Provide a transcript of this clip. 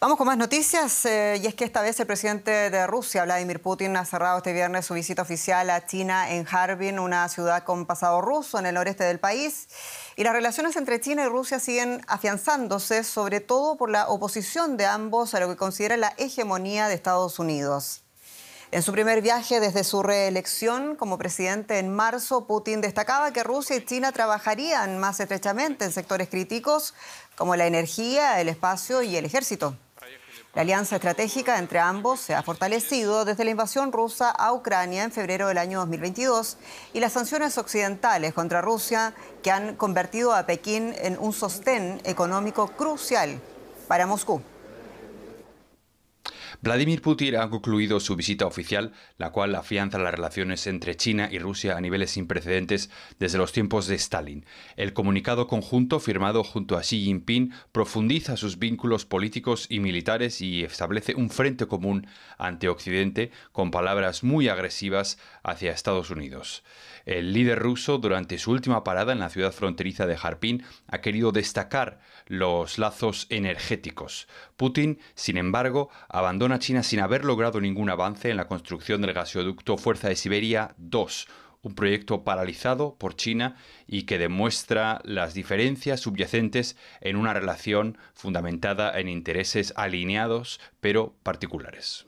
Vamos con más noticias, eh, y es que esta vez el presidente de Rusia, Vladimir Putin, ha cerrado este viernes su visita oficial a China en Harbin, una ciudad con pasado ruso en el noreste del país. Y las relaciones entre China y Rusia siguen afianzándose, sobre todo por la oposición de ambos a lo que considera la hegemonía de Estados Unidos. En su primer viaje desde su reelección como presidente en marzo, Putin destacaba que Rusia y China trabajarían más estrechamente en sectores críticos como la energía, el espacio y el ejército. La alianza estratégica entre ambos se ha fortalecido desde la invasión rusa a Ucrania en febrero del año 2022 y las sanciones occidentales contra Rusia que han convertido a Pekín en un sostén económico crucial para Moscú. Vladimir Putin ha concluido su visita oficial, la cual afianza las relaciones entre China y Rusia a niveles sin precedentes desde los tiempos de Stalin. El comunicado conjunto firmado junto a Xi Jinping profundiza sus vínculos políticos y militares y establece un frente común ante Occidente con palabras muy agresivas hacia Estados Unidos. El líder ruso, durante su última parada en la ciudad fronteriza de Jarpín, ha querido destacar los lazos energéticos. Putin, sin embargo, abandona China sin haber logrado ningún avance en la construcción del gasoducto Fuerza de Siberia 2, un proyecto paralizado por China y que demuestra las diferencias subyacentes en una relación fundamentada en intereses alineados pero particulares.